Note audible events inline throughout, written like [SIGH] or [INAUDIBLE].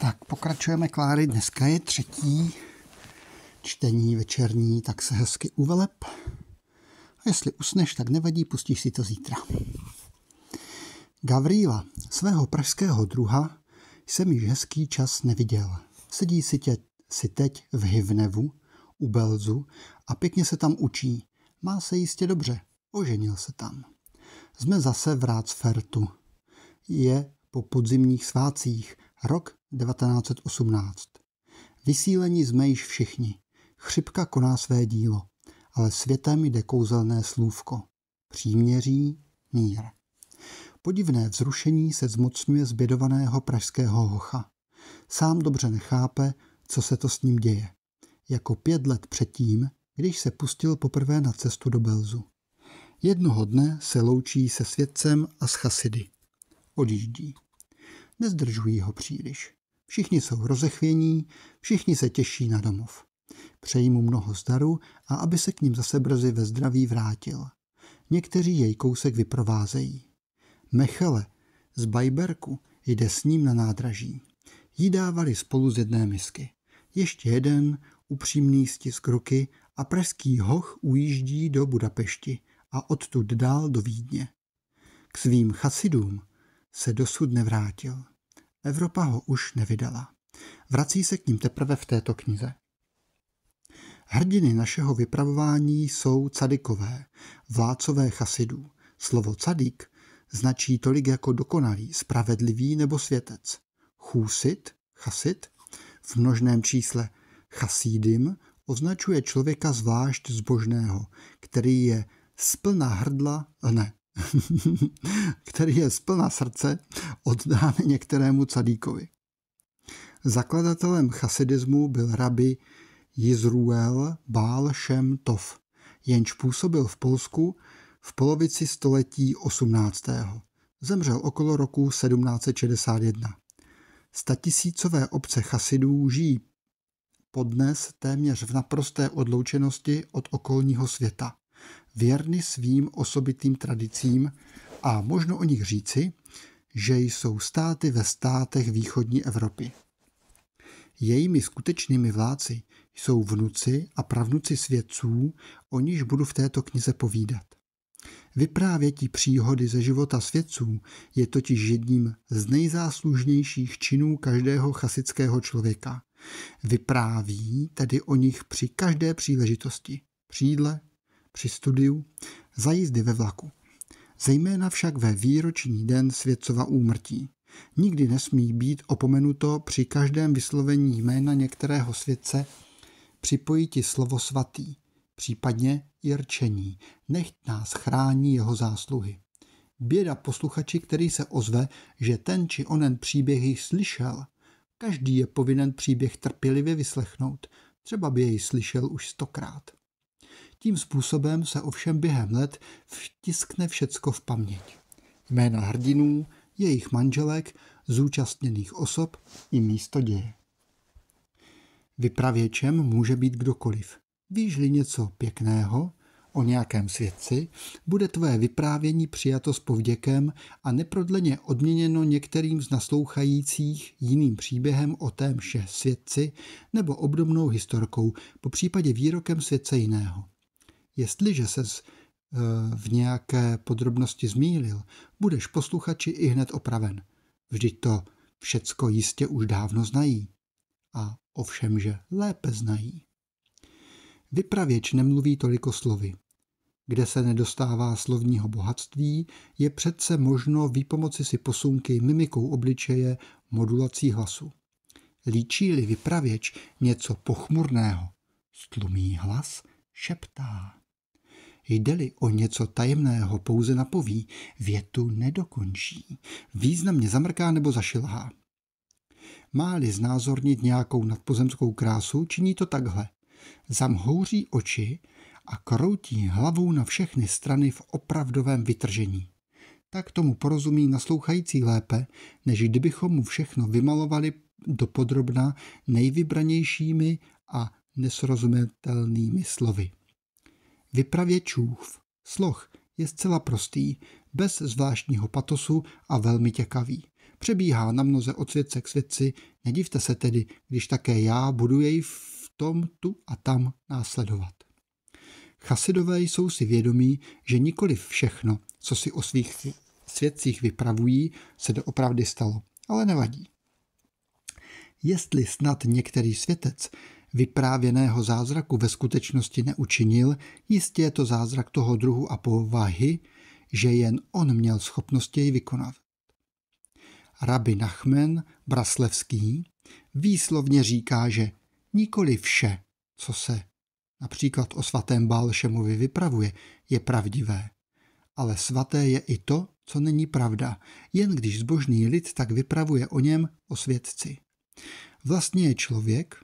Tak pokračujeme, Kláry. Dneska je třetí čtení večerní, tak se hezky uvelep. A jestli usneš, tak nevadí, pustíš si to zítra. Gavríla, svého pražského druha, jsem již hezký čas neviděl. Sedí si, tě, si teď v Hivnevu, u Belzu a pěkně se tam učí. Má se jistě dobře. Oženil se tam. Jsme zase v Rácfertu. Je po podzimních svácích. Rok 1918. Vysílení jsme již všichni. Chřipka koná své dílo, ale světem jde kouzelné slůvko. Příměří mír. Podivné vzrušení se zmocňuje zbědovaného pražského hocha. Sám dobře nechápe, co se to s ním děje. Jako pět let předtím, když se pustil poprvé na cestu do Belzu. Jednoho dne se loučí se světcem a s chasidy. Odjíždí. Nezdržují ho příliš. Všichni jsou rozechvění, všichni se těší na domov. Přeji mu mnoho zdaru a aby se k ním zase brzy ve zdraví vrátil. Někteří jej kousek vyprovázejí. Mechele z Bajberku jde s ním na nádraží. Jí dávali spolu z jedné misky. Ještě jeden, upřímný stisk ruky a pražský hoch ujíždí do Budapešti a odtud dál do Vídně. K svým chasidům se dosud nevrátil. Evropa ho už nevydala. Vrací se k ním teprve v této knize. Hrdiny našeho vypravování jsou cadikové, vládcové chasidů. Slovo cadik značí tolik jako dokonalý, spravedlivý nebo světec. Chůsit, chasid, v množném čísle chasídim označuje člověka zvlášť zbožného, který je splná hrdla ne. [LAUGHS] který je z plna srdce oddán některému cadíkovi. Zakladatelem chasidismu byl rabi Jizruel Bál Shem Tov, jenž působil v Polsku v polovici století 18. Zemřel okolo roku 1761. Statisícové obce chasidů žijí podnes téměř v naprosté odloučenosti od okolního světa věrny svým osobitým tradicím a možno o nich říci, že jsou státy ve státech východní Evropy. Jejími skutečnými vláci jsou vnuci a pravnuci svědců, o níž budu v této knize povídat. Vyprávětí příhody ze života svědců je totiž jedním z nejzáslužnějších činů každého chasického člověka. Vypráví tedy o nich při každé příležitosti, přídle, při studiu, za jízdy ve vlaku. Zejména však ve výroční den světcova úmrtí. Nikdy nesmí být opomenuto při každém vyslovení jména některého světce připojiti slovo svatý, případně i rčení. Nechť nás chrání jeho zásluhy. Běda posluchači, který se ozve, že ten či onen příběh jich slyšel. Každý je povinen příběh trpělivě vyslechnout, třeba by jej slyšel už stokrát. Tím způsobem se ovšem během let vtiskne všecko v paměť. Jména hrdinů, jejich manželek, zúčastněných osob i místo děje. Vypravěčem může být kdokoliv. Víš-li něco pěkného, o nějakém svědci, bude tvoje vyprávění přijato s povděkem a neprodleně odměněno některým z naslouchajících jiným příběhem o témže svědci nebo obdobnou historkou, po případě výrokem svědce jiného. Jestliže se eh, v nějaké podrobnosti zmílil, budeš posluchači i hned opraven. Vždyť to všecko jistě už dávno znají. A ovšemže lépe znají. Vypravěč nemluví toliko slovy. Kde se nedostává slovního bohatství, je přece možno výpomoci si posunky mimikou obličeje modulací hlasu. Líčí-li vypravěč něco pochmurného, stlumí hlas, šeptá. Jde-li o něco tajemného, pouze napoví, větu nedokončí, významně zamrká nebo zašilhá. Má-li znázornit nějakou nadpozemskou krásu, činí to takhle zamhouří oči a kroutí hlavou na všechny strany v opravdovém vytržení. Tak tomu porozumí naslouchající lépe, než kdybychom mu všechno vymalovali dopodrobna nejvybranějšími a nesrozumitelnými slovy. Vypravěčův sloh je zcela prostý, bez zvláštního patosu a velmi těkavý. Přebíhá na mnoze od světce k světci, nedivte se tedy, když také já budu jej potom tu a tam následovat. Chasidové jsou si vědomí, že nikoli všechno, co si o svých svědcích vypravují, se doopravdy stalo, ale nevadí. Jestli snad některý světec vyprávěného zázraku ve skutečnosti neučinil, jistě je to zázrak toho druhu a povahy, že jen on měl schopnost jej vykonat. Rabi Nachmen Braslevský výslovně říká, že nikoli vše, co se například o svatém Bálšemovi vypravuje, je pravdivé. Ale svaté je i to, co není pravda, jen když zbožný lid tak vypravuje o něm o svědci. Vlastně je člověk,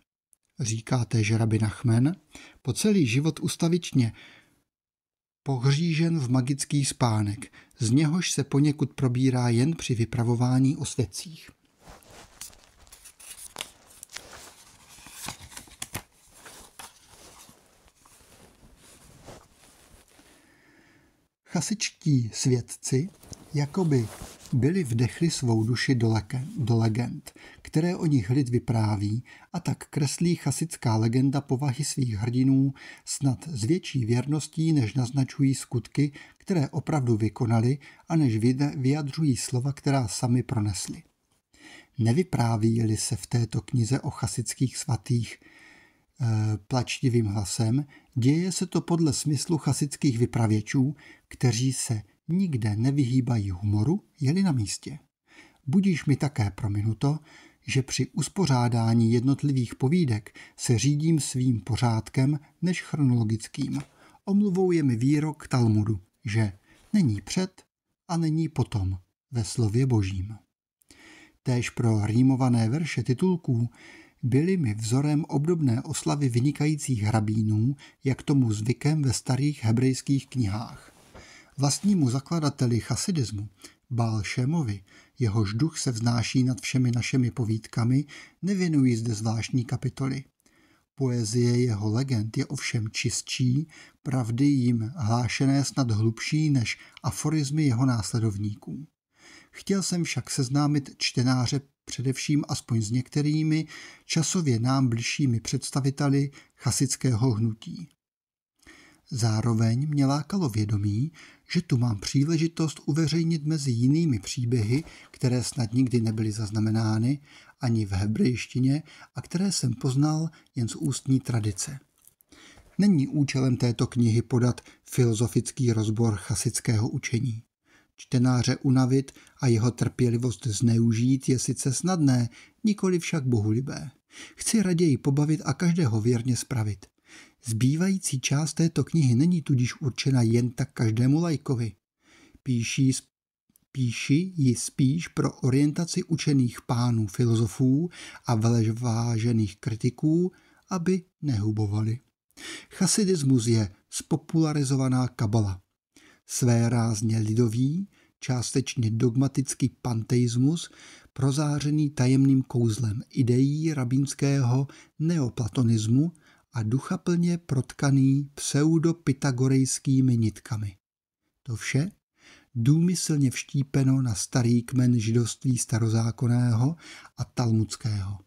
říká též rabina Nachmen, po celý život ustavičně pohřížen v magický spánek, z něhož se poněkud probírá jen při vypravování o svědcích. chasičtí svědci jakoby byli vdechli svou duši do, leke, do legend, které o nich lid vypráví a tak kreslí chasická legenda povahy svých hrdinů snad s větší věrností, než naznačují skutky, které opravdu vykonali a než vyjadřují slova, která sami pronesli. Nevypráví-li se v této knize o chasických svatých, Eh, plačtivým hlasem, děje se to podle smyslu chasických vypravěčů, kteří se nikde nevyhýbají humoru, jeli na místě. Budíš mi také prominuto, že při uspořádání jednotlivých povídek se řídím svým pořádkem než chronologickým. Omluvou je mi výrok Talmudu, že není před a není potom ve slově božím. Též pro rýmované verše titulků byly mi vzorem obdobné oslavy vynikajících hrabínů, jak tomu zvykem ve starých hebrejských knihách. Vlastnímu zakladateli chasidismu, Bál Šemovi, jehož duch se vznáší nad všemi našemi povídkami, nevěnují zde zvláštní kapitoly. Poezie jeho legend je ovšem čistší, pravdy jim hlášené snad hlubší než aforizmy jeho následovníků. Chtěl jsem však seznámit čtenáře především aspoň s některými časově nám bližšími představiteli chasického hnutí. Zároveň mě lákalo vědomí, že tu mám příležitost uveřejnit mezi jinými příběhy, které snad nikdy nebyly zaznamenány ani v hebrejštině a které jsem poznal jen z ústní tradice. Není účelem této knihy podat filozofický rozbor chasického učení. Čtenáře unavit a jeho trpělivost zneužít je sice snadné, nikoli však bohulibé. Chci raději pobavit a každého věrně spravit. Zbývající část této knihy není tudíž určena jen tak každému lajkovi. Píší, píši ji spíš pro orientaci učených pánů filozofů a veležvážených kritiků, aby nehubovali. Chasidismus je spopularizovaná kabala své rázně lidový, částečně dogmatický panteismus, prozářený tajemným kouzlem ideí rabínského neoplatonismu a duchaplně protkaný pseudopitagorejskými nitkami. To vše důmyslně vštípeno na starý kmen židoství starozákonného a talmudského.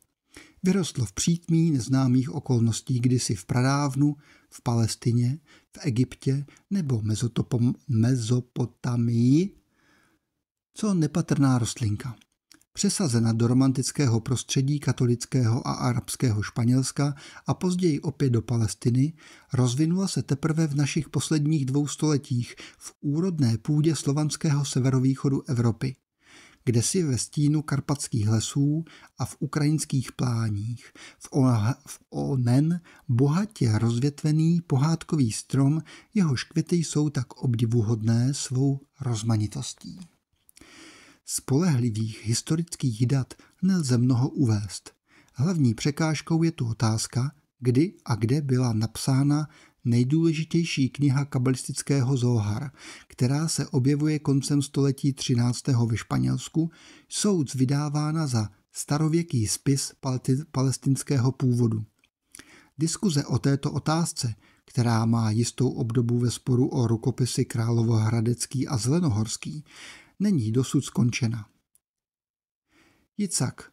Vyrostl v přítmí neznámých okolností kdysi v pradávnu, v Palestině, v Egyptě nebo Mezotopom- Mezopotamii, co nepatrná rostlinka. Přesazena do romantického prostředí katolického a arabského Španělska a později opět do Palestiny, rozvinula se teprve v našich posledních dvou stoletích v úrodné půdě slovanského severovýchodu Evropy – kde si ve stínu karpatských lesů a v ukrajinských pláních. V, o v onen bohatě rozvětvený pohádkový strom, jehož květy jsou tak obdivuhodné svou rozmanitostí. Spolehlivých historických dat nelze mnoho uvést. Hlavní překážkou je tu otázka, kdy a kde byla napsána nejdůležitější kniha kabalistického Zohara, která se objevuje koncem století 13. ve Španělsku, soud vydávána za starověký spis palestinského původu. Diskuze o této otázce, která má jistou obdobu ve sporu o rukopisy Královohradecký a Zelenohorský, není dosud skončena. Jicak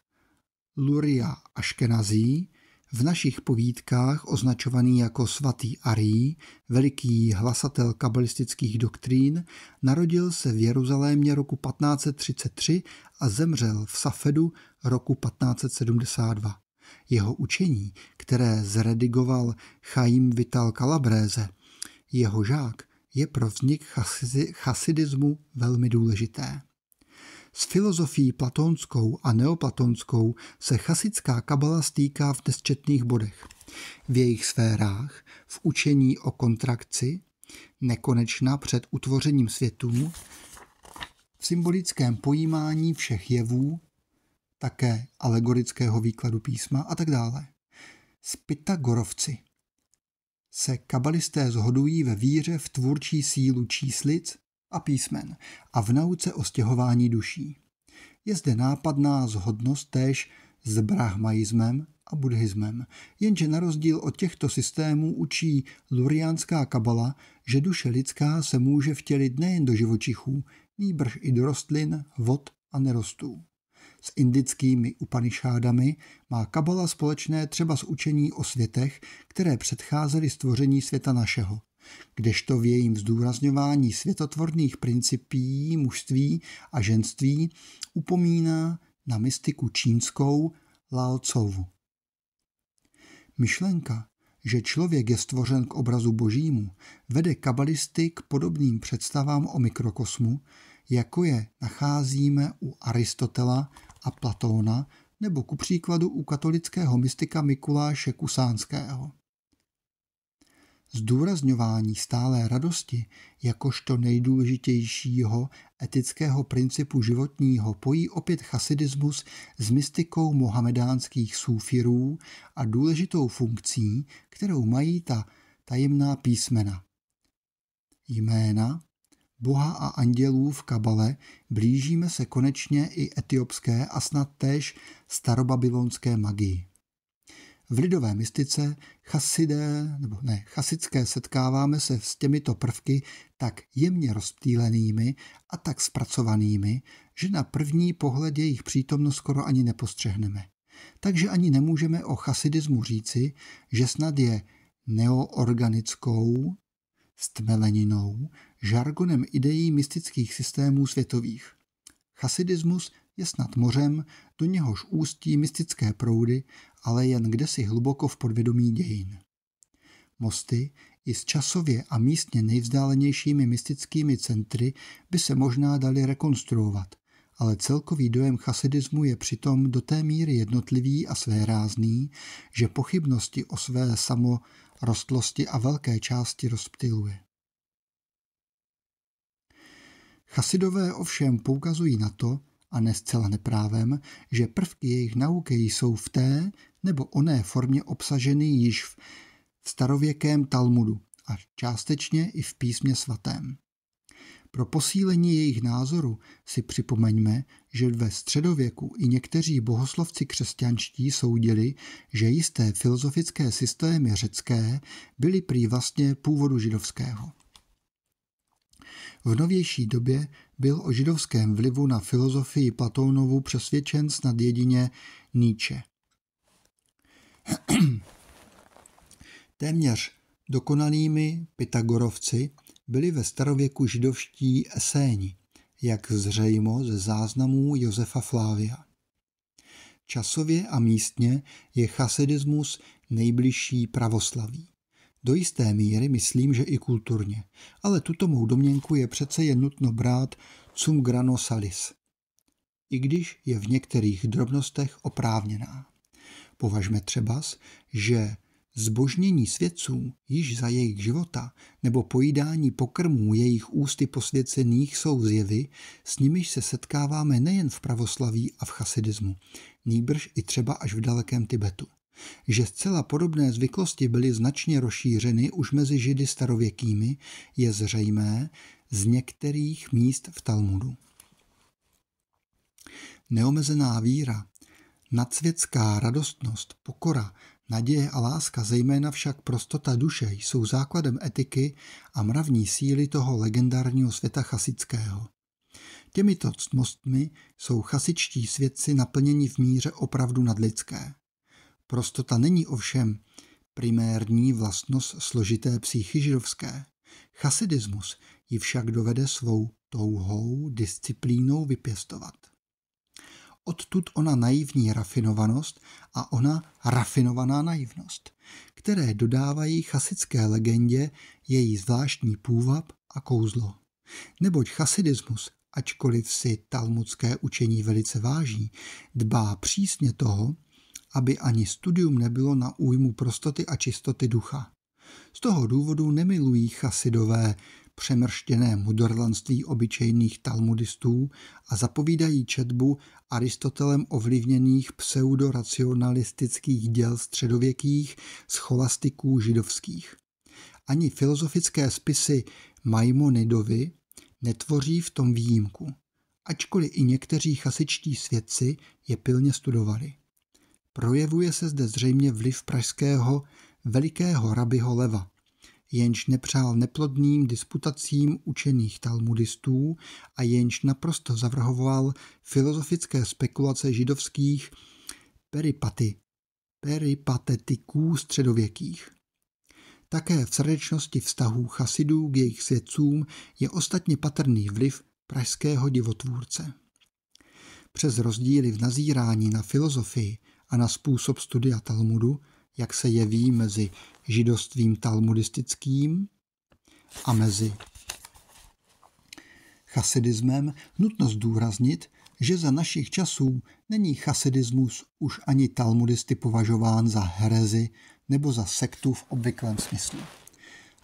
Luria Aškenazí v našich povídkách označovaný jako svatý Arí, veliký hlasatel kabalistických doktrín, narodil se v Jeruzalémě roku 1533 a zemřel v Safedu roku 1572. Jeho učení, které zredigoval Chaim Vital Kalabréze, jeho žák, je pro vznik chasidismu velmi důležité. S filozofií platonskou a neoplatonskou se chasická kabala stýká v nesčetných bodech. V jejich sférách, v učení o kontrakci, nekonečna před utvořením světů, v symbolickém pojímání všech jevů, také alegorického výkladu písma a tak dále. S Pythagorovci se kabalisté zhodují ve víře v tvůrčí sílu číslic a písmen a v nauce o stěhování duší. Je zde nápadná zhodnost též s brahmaismem a buddhismem, jenže na rozdíl od těchto systémů učí luriánská kabala, že duše lidská se může vtělit nejen do živočichů, nýbrž i do rostlin, vod a nerostů. S indickými upanišádami má kabala společné třeba s učení o světech, které předcházely stvoření světa našeho, kdežto v jejím zdůrazňování světotvorných principí mužství a ženství upomíná na mystiku čínskou Laocovu. Myšlenka, že člověk je stvořen k obrazu božímu, vede kabalisty k podobným představám o mikrokosmu, jako je nacházíme u Aristotela a Platóna nebo ku příkladu u katolického mystika Mikuláše Kusánského. Zdůrazňování stálé radosti jakožto nejdůležitějšího etického principu životního pojí opět chasidismus s mystikou mohamedánských súfirů a důležitou funkcí, kterou mají ta tajemná písmena. Jména Boha a andělů v Kabale blížíme se konečně i etiopské a snad též starobabylonské magii. V lidové mystice chasidé, nebo ne, chasidské setkáváme se s těmito prvky tak jemně rozptýlenými a tak zpracovanými, že na první pohled jejich přítomnost skoro ani nepostřehneme. Takže ani nemůžeme o chasidismu říci, že snad je neoorganickou stmeleninou, žargonem ideí mystických systémů světových. Chasidismus je snad mořem, do něhož ústí mystické proudy, ale jen kde si hluboko v podvědomí dějin. Mosty i s časově a místně nejvzdálenějšími mystickými centry by se možná dali rekonstruovat, ale celkový dojem chasidismu je přitom do té míry jednotlivý a svérázný, že pochybnosti o své samorostlosti a velké části rozptiluje. Chasidové ovšem poukazují na to, a ne zcela neprávem, že prvky jejich nauky jsou v té nebo oné formě obsaženy již v starověkém Talmudu a částečně i v písmě svatém. Pro posílení jejich názoru si připomeňme, že ve středověku i někteří bohoslovci křesťanští soudili, že jisté filozofické systémy řecké byly prý vlastně původu židovského. V novější době byl o židovském vlivu na filozofii Platónovu přesvědčen snad jedině Nietzsche. [CLEARS THROAT] Téměř dokonalými Pythagorovci byli ve starověku židovští eséni, jak zřejmo ze záznamů Josefa Flávia. Časově a místně je chasidismus nejbližší pravoslaví. Do jisté míry myslím, že i kulturně, ale tuto mou domněnku je přece jen nutno brát cum grano salis, i když je v některých drobnostech oprávněná. Považme třeba, že zbožnění svědců již za jejich života nebo pojídání pokrmů jejich ústy posvěcených jsou zjevy, s nimiž se setkáváme nejen v pravoslaví a v chasidismu, nýbrž i třeba až v dalekém Tibetu. Že zcela podobné zvyklosti byly značně rozšířeny už mezi židy starověkými, je zřejmé z některých míst v Talmudu. Neomezená víra, nadsvětská radostnost, pokora, naděje a láska, zejména však prostota duše, jsou základem etiky a mravní síly toho legendárního světa chasického. Těmito ctnostmi jsou chasičtí svědci naplněni v míře opravdu nadlidské. Prostota není ovšem primérní vlastnost složité psychy židovské. Chasidismus ji však dovede svou touhou, disciplínou vypěstovat. Odtud ona naivní rafinovanost a ona rafinovaná naivnost, které dodávají chasické legendě její zvláštní půvab a kouzlo. Neboť chasidismus, ačkoliv si talmudské učení velice váží, dbá přísně toho, aby ani studium nebylo na újmu prostoty a čistoty ducha. Z toho důvodu nemilují chasidové přemrštěné mudorlanství obyčejných talmudistů a zapovídají četbu Aristotelem ovlivněných pseudoracionalistických děl středověkých scholastiků židovských. Ani filozofické spisy Maimonidovi netvoří v tom výjimku, ačkoliv i někteří chasičtí svědci je pilně studovali. Projevuje se zde zřejmě vliv pražského velikého rabiho leva, jenž nepřál neplodným disputacím učených talmudistů a jenž naprosto zavrhoval filozofické spekulace židovských peripaty, peripatetiků středověkých. Také v srdečnosti vztahů chasidů k jejich svědcům je ostatně patrný vliv pražského divotvůrce. Přes rozdíly v nazírání na filozofii a na způsob studia Talmudu, jak se jeví mezi židostvím talmudistickým a mezi chasidismem, nutno zdůraznit, že za našich časů není chasidismus už ani talmudisty považován za herezi nebo za sektu v obvyklém smyslu.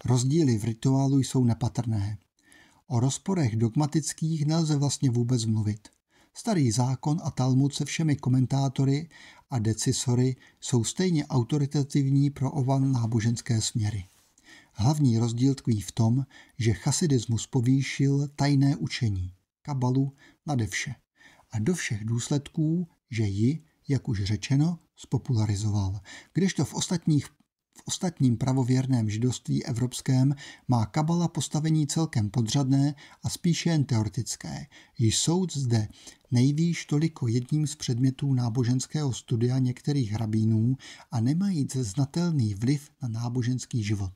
Rozdíly v rituálu jsou nepatrné. O rozporech dogmatických nelze vlastně vůbec mluvit. Starý zákon a Talmud se všemi komentátory a decisory jsou stejně autoritativní pro oba náboženské směry. Hlavní rozdíl tkví v tom, že chasidismus povýšil tajné učení, kabalu, nade vše a do všech důsledků, že ji, jak už řečeno, spopularizoval, kdežto v ostatních v ostatním pravověrném židovství evropském má kabala postavení celkem podřadné a spíše jen teoretické. Jsou zde nejvýš toliko jedním z předmětů náboženského studia některých rabínů a nemají znatelný vliv na náboženský život.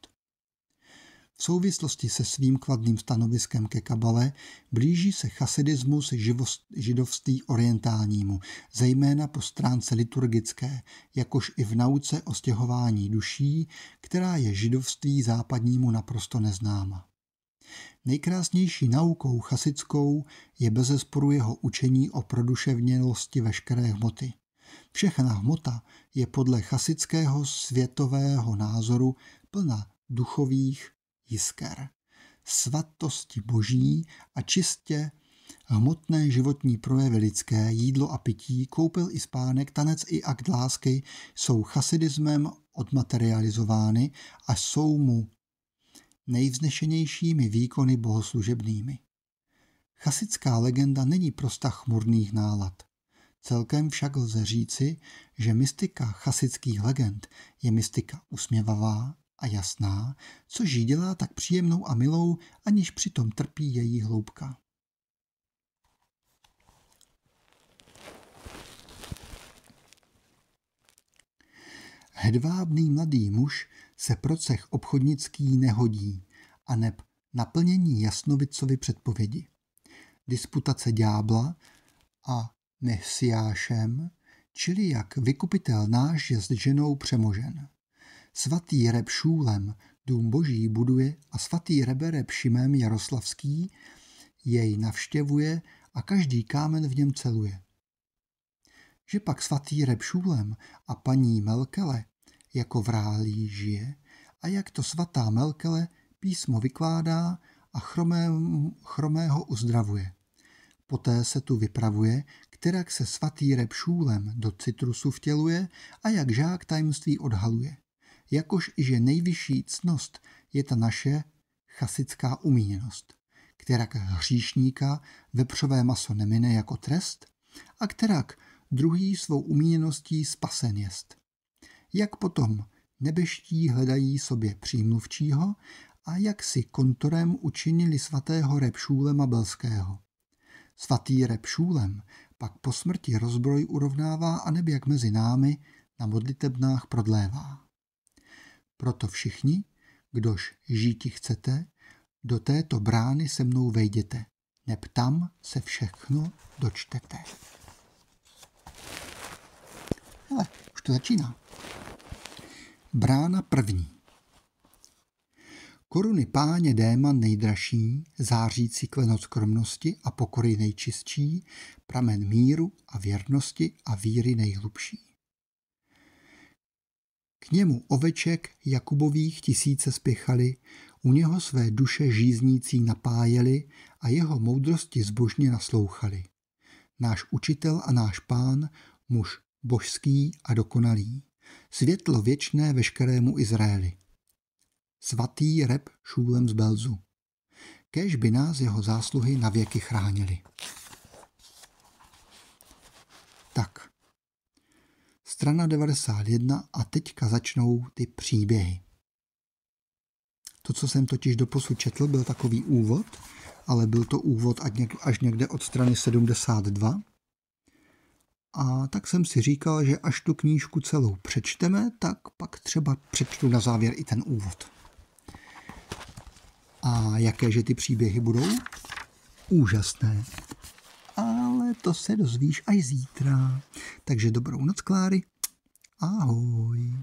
V souvislosti se svým kladným stanoviskem ke kabale blíží se chasidismus živost, židovství orientálnímu, zejména po stránce liturgické, jakož i v nauce o stěhování duší, která je židovství západnímu naprosto neznáma. Nejkrásnější naukou chasidskou je bezesporu jeho učení o produševnělosti veškeré hmoty. Všechna hmota je podle chasického světového názoru plná duchových, jisker, svatosti boží a čistě hmotné životní projevy lidské, jídlo a pití, koupil i spánek, tanec i akt lásky jsou chasidismem odmaterializovány a jsou mu nejvznešenějšími výkony bohoslužebnými. Chasická legenda není prosta chmurných nálad. Celkem však lze říci, že mystika chasických legend je mystika usměvavá, a jasná, což ji dělá tak příjemnou a milou, aniž přitom trpí její hloubka. Hedvábný mladý muž se pro cech obchodnický nehodí a neb naplnění jasnovicovi předpovědi. Disputace ďábla a mesiášem, čili jak vykupitel náš je s ženou přemožen. Svatý Reb Šulem dům boží buduje a svatý Rebere Pšimem Jaroslavský jej navštěvuje a každý kámen v něm celuje. Že pak svatý Reb Šulem a paní Melkele jako vrálí žije a jak to svatá Melkele písmo vykládá a chromé, chromého uzdravuje. Poté se tu vypravuje, kterak se svatý rep do citrusu vtěluje a jak žák tajemství odhaluje jakož i že nejvyšší cnost je ta naše chasická umíněnost, která k hříšníka vepřové maso nemine jako trest a která k druhý svou umíněností spasen jest. Jak potom nebeští hledají sobě přímluvčího a jak si kontorem učinili svatého Repšúlema Mabelského. Svatý repšulem pak po smrti rozbroj urovnává a nebě jak mezi námi na modlitebnách prodlévá. Proto všichni, kdož žíti chcete, do této brány se mnou vejděte, neb tam se všechno dočtete. Hele, už to začíná. Brána první. Koruny páně déman nejdražší, zářící klenot skromnosti a pokory nejčistší, pramen míru a věrnosti a víry nejhlubší. K němu oveček Jakubových tisíce spěchali, u něho své duše žíznící napájeli a jeho moudrosti zbožně naslouchali. Náš učitel a náš pán, muž božský a dokonalý, světlo věčné veškerému Izraeli. Svatý rep šůlem z Belzu. Kež by nás jeho zásluhy na věky chránili. strana 91 a teďka začnou ty příběhy. To, co jsem totiž doposud četl, byl takový úvod, ale byl to úvod až někde od strany 72. A tak jsem si říkal, že až tu knížku celou přečteme, tak pak třeba přečtu na závěr i ten úvod. A jakéže ty příběhy budou? Úžasné. Ale to se dozvíš až zítra. Takže dobrou noc, Kláry. Ahoy!